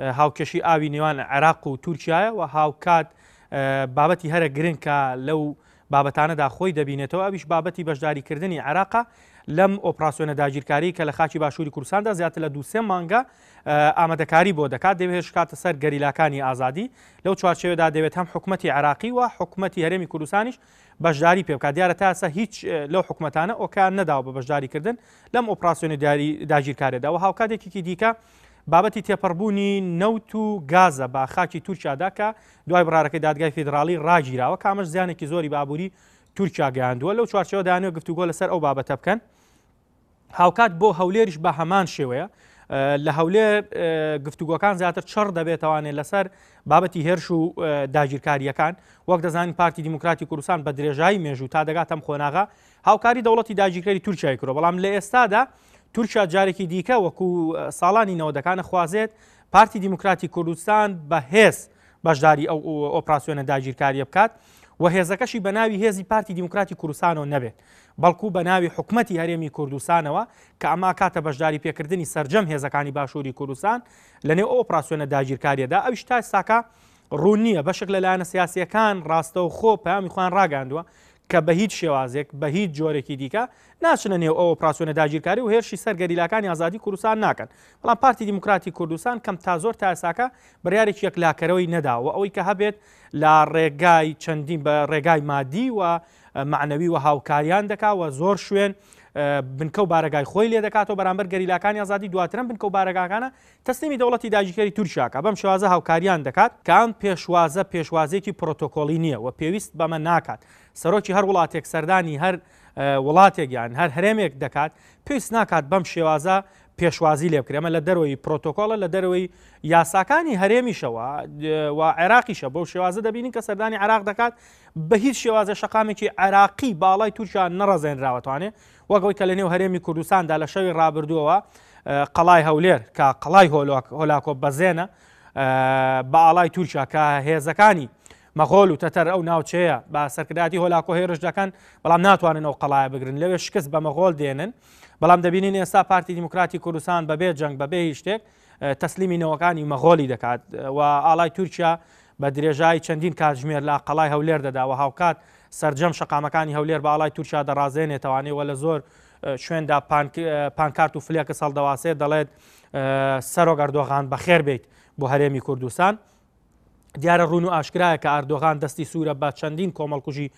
هاوکەشی ئاوی نێوان عێراق و تورکایە و هاوکات بابەتی هەرە گرنگکە لەو بابەتانەدا خۆی دەبینێتەوە ئەویش بابەتی بەشداریکردنی عێراقا لەم ئۆپراسسیۆنە داگیرکاری کە لە خاچی باشووری کورساندا زیاتر لە دووسێ مانگە ئامادەکاری بۆ دەکات دەوێت شکاتە سەر گەریلاکانی ئازادی لەو چوارچێوێدا دەوێت هەم حکوومەتتی عراقی و حکوومەتتی هەرێمی کوردستانیش بەشداری پێبکات دیارە تاسە هیچ لەو حکوومەتانە ئۆکان نەداوە بە بەشداریکردن لەم ئۆپراسسیۆنە داگیرکارێدا و هاوکاتێکی دیکە بابەتی تێپەڕبوونی نەوت و گازە با خاکی تورکیاداکە دوای بڕارەکەی دادگای فدراالی ڕاگیراوە کامەش زیانێکی زۆری بابووری تورکیا گەیاندووە لەو چوارچەوە دانیەوە گفتوگۆ لەسەر ئەو بابەتە بکەن هاوکات بۆ هەولێریش بە هەمان شێوەیە لە هەولێر گفتوگۆکان زیاتر چڕ دەبێتوانێت لەسەر بابەتی هێرش و داگیرکاریەکان وەک دەزانین پارتی دیموکراتی کوردستان بە درێژایی مێژوو تا دەگاتم خۆناغا هاوکاری دەوڵەتی داگیرکاری تورکیای کرۆ بەڵام لە ئێستادا تورکیا جارێکی دیکە وەکو ساڵانی نەوەدەکانە خوازێت پارتی دیموکراتی کوردستان بە هێز بەشداری ئەو ئۆپراسسیۆنە داگیرکاریە بکات و هێزەکەشی بە ناوی هێزی پارتی دیموکراتی کوردستانەوە نەبێت بەڵکو بە ناوی حکوومەتتی هەرێمی کوردستانەوە کە ئەما کاتە بەشداری پێکردنی سرجەم هێزەکانی باشووری کوردستان لەنێ ئۆپراسسیۆنە داگیرکاریەدا ئەوش تا ساکە ڕوون نییە بەشک لەلایەنە سیاسیەکان ڕاستە و خۆ پامی خوان ڕاگاندووە کە بە هیچ شێوازێک بە هیچ جۆرێکی دیکە ناچنە نێو ئەوە پراسۆنە داگیرکاری و هێرشی سەرگەریلاکانی ئازادی کوردستان ناکەن بەڵام پارتی دیموکراتی کوردستان کەم تا زۆر تاساکە بڕارێکی یەکلاکەرەوەی نەداوە ئەوەی کە هەبێت لا ڕێگای چەندین بە ڕێگای مادی و معنەوی و هاوکاریان دەکاوە زۆر شوێن بنکە و بارگای خۆی لێ دەکاتەوە بەرامبەر گەریلاکانی ئازادی دواترم بنکە و بارگاگانە تەسلیمی دەوڵەتی داژیکەری تورشاکە بەم شوازە هاوکاریان دەکات کان پێشوازە پێشوازێکی پرۆتۆکۆلی نییە و پێویست بەمە ناکات سەرۆکی هەر وڵاتێک سەردانی هەر وڵاتێک یان هەر هەرێمێک دەکات پێست ناکات بەم شێوازە پێشوازی لێ بکرێمە لە دەرەوەی پرۆتۆکۆڵە لە دەرەوەی یاساکانی هەرێمیشەوە و عێراقیشە بەو شێوازە دەبینین کە سەردانی عراق دەکات بە هیچ شێوازە شقامێکی عراقی باڵای تووشان نەڕەزێنراوەتوانێ وەگەوەی کە لە نێو هەرێمی کوردستاندا لە شەوی ڕابردووەوە قەڵای هەولێر کە قەڵای هۆلاکۆ بەزێنە باڵای تورکیا کە هێزەکانی مەغۆل و تەتەر ئەو ناوچەیە بە سەرکرداتی هۆلاکۆ هێرش دەکەن بەڵام ناتواننەوە قەڵایە بگرن لەوێ شکست بە مەغۆل دێنن بەڵام دەبینین ئێستا پارتی دیموکراتی کوردستان بەبێ جەنگ بەبێ شتێک تەسلیمینەوەکانی مەغۆلی دەکات و ئاڵای تورکیا بە درێژای چەندین کاتژمێر لە قەڵای هەولێر دەداوە هاوکات سرجەم شقامەکانی هەولێر بە ئاڵای تورکیا دەڕازێنێتوانێەوە لە زۆر شوێندا پانکارت و فلێکە سەڵدەواسێ دەڵێت سەرۆگەردۆغان بەخێر بیت بۆ هەرێمی کوردستان دیارە ڕون و ئاشکرایە کە ئاردۆغان دەستی سوورە بە چەندین کۆمەڵکوژی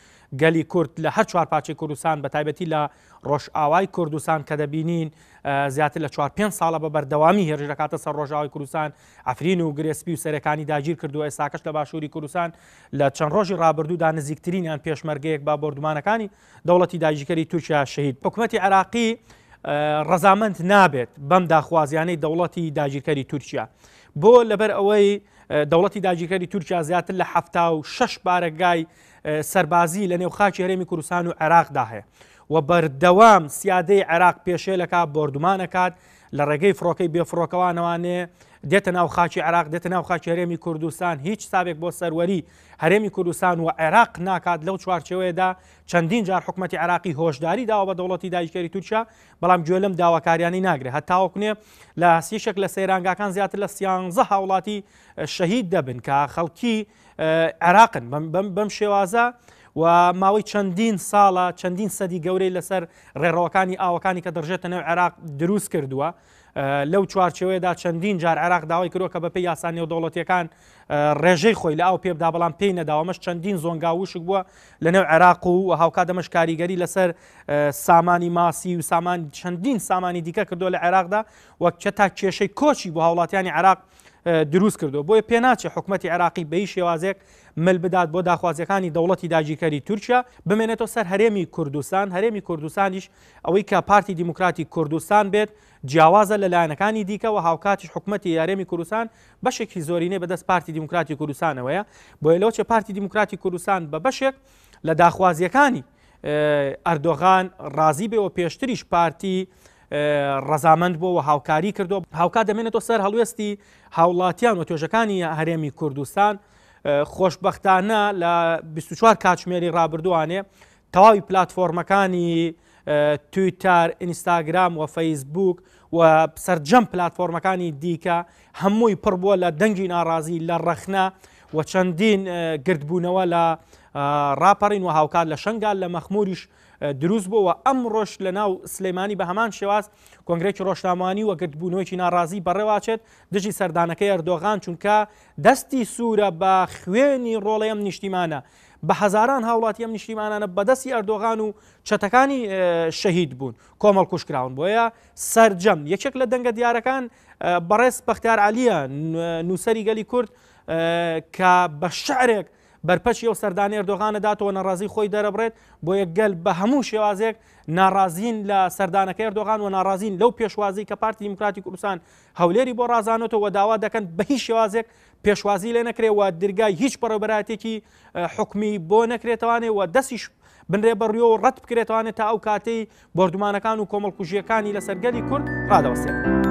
گەلی کورد لە هەر چوار پاچی کوردستان بە تایبەتی لە ڕۆژ ئاوای کوردستان کە دەبینین زیاتر لە 4 پێ ساڵە بە بەردەوامی هێرژەکاتە سەر ڕۆژاوی کوردستان ئەفرین و گرێسپی و سەرەکانی داگیر کردووە ئێساکەش لە باشووری کوردستان لە چەند ڕۆژی ڕابردوودا نزیکترینیان پێشمەرگەیەک با بردومانەکانی دەوڵەتی داژیکەری تورکیا شەهید حکوومەتتی عراقی ڕەزامەند نابێت بەم داخوازیانەی دەوڵەتی داگیرکەری تورکیا بۆ لەبەر ئەوەی دەوڵەتی داجیکەری تورکیا زیاتر لە هەفتا و شش بارەگای سربازی لە نێو خاچی هەرێمی کوردستان و عێراقدا هەیە و بەردەوام سیادەی عێراق پێشێ لەکات بردومانەکات لە ڕێگەی فڕۆکەی بێفڕۆکەوانەوانێ دێتە ناو خاچی عراق دێتە ناو خاچ هەرێمی کوردستان هیچ سابێک بۆ سەروەری هەرێمی کوردستان و عێراق ناکات لەو چوارچەوەیەدا چەندین جار حکوومەتتی عراقی هۆشداری داوا بە دەوڵەتی دایشکەری تورکیا بەڵام گوێ لەم داواکاریانی ناگرێت هەتاوکنێ لە سیشک لە سەیرانگاکان زیاتر لە سیانزە هاوڵاتی شەهید دەبن کە خەڵکی عێراقن بەم شێوازە و ماوەی چەندین ساڵە چەندین سەدی گەورەی لەسەر ڕێڕەوەکانی ئاوەکانی کە دەژێتە نەو عێراق دروست کردووە لەو چوارچەوەیدا چەندین جار عێراق داوای کردوکە بە پێی یاسانی و دەوڵەتیەکان ڕێژەی خۆی لە ئەو پێبدا بەڵام پێی نەداوەمەش چەندین زۆنگاوشک بووە لە نێو عێراق و هاوکا دەمەش کاریگەری لەسەر سامانی ماسی و سامان چەندین سامانی دیکە کردو لە عێراقدا وەک چە تا کێشەی کۆچی بۆ هاوڵاتیانی عراق دروست کردو بۆیە پێناچێ حکوومەتتی عراقی بەی شێوازێک مل بدات بۆ داخوازیەکانی دەوڵەتی داجیکاری تورکیا بمێنێتەوە سەر هەرێمی کوردستان هەرێمی کوردستانیش ئەوەی کە پارتی دیموکراتی کوردستان بێت جیاوازە لە لایەنەکانی دیکەەوە هاوکاتیش حکوومەتتی یارێمی کوردستان بەشێکی زۆرینەی بەدەست پارتی دیموکراتی کوردستانەوەیە بۆ لەوچە پارتی دیموکراتی کوردستان بە بەشێک لە داخوازیەکانی ئەردۆغان ڕازی بێەوە پێشتریش پارتی ڕەزامەند بۆەوە هاوکاری کردو هاوکات دەمێنێتەوە سەر هەڵوێستی هاوڵاتیان و توێژەکانی هەرێمی کوردستان خۆشببختانە لە 24 کاتژمێری ڕابردووانێ تەواوی پلتفۆرمەکانی تویتار ئینستاگرام و فەیسبوک و سرجەم پلتفۆرمەکانی دیکە هەمووی پڕ بووە لە دەنگی ناڕازی لە ڕەخنا و چەندین گردبوونەوە لە ڕاپەڕین و هاوکات لە شنگال لە مەخموریش دروست بووە ئەم ڕۆژ لە ناو سلەیمانی بە هەمان شێواز کۆنگرێکی ڕۆژنامانی وەگرت بوونەوەکی ناڕازی بەڕێواچێت دژی سەردانەکەی ئەردۆغان چونکە دەستی سوورە بە خوێنی ڕۆڵەیەم نیشتیمانە. بە هزاران هاوڵاتیم نیشتیمانانە بەدەستی ئەردۆغان و چەتەکانی شەهید بوون کۆمەڵ کوشکراون بۆیە سرجەم یەکێک لە دەنگە دیارەکان بەڕێز بەختیار عالیە نووسری گەلی کورد کە بە شعرێک بەرپەچی ئەو سەردانی ئەردۆغانە داتەوە ناڕازی خۆی دەرەبڕێت بۆ یە گەل بە هەموو شێوازێک ناڕازین لە سەردانەکە ئەردۆغان و ناڕازین لەو پێشوازی کە پارتی دیموکراتی کوردستان هەولێری بۆ ڕازانەوە داوا دەکەن بە هیچ شێوازێک پێشوازی لێ نەکرێەوە دەرگای هیچ بەڕێبەراتێکی حکمی بۆ نەکرێتوانێ و دەستیش بنرێ بەڕیۆ ڕەت بکرێتوانێت تا ئەو کاتەی بردومانەکان و کۆمەڵکوژیەکانی لە سەرگەلی کورد ڕادەوەسێت.